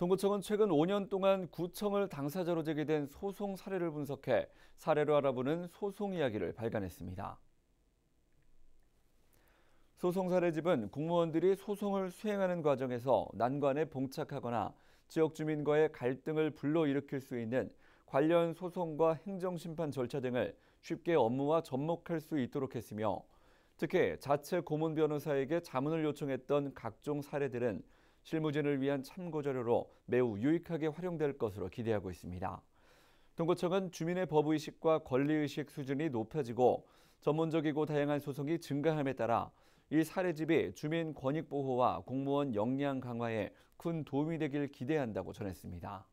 동구청은 최근 5년 동안 구청을 당사자로 제기된 소송 사례를 분석해 사례로 알아보는 소송 이야기를 발간했습니다. 소송 사례집은 공무원들이 소송을 수행하는 과정에서 난관에 봉착하거나 지역 주민과의 갈등을 불러일으킬 수 있는 관련 소송과 행정심판 절차 등을 쉽게 업무와 접목할 수 있도록 했으며 특히 자체 고문 변호사에게 자문을 요청했던 각종 사례들은 실무진을 위한 참고자료로 매우 유익하게 활용될 것으로 기대하고 있습니다. 동고청은 주민의 법의식과 권리의식 수준이 높아지고 전문적이고 다양한 소송이 증가함에 따라 이 사례집이 주민 권익 보호와 공무원 역량 강화에 큰 도움이 되길 기대한다고 전했습니다.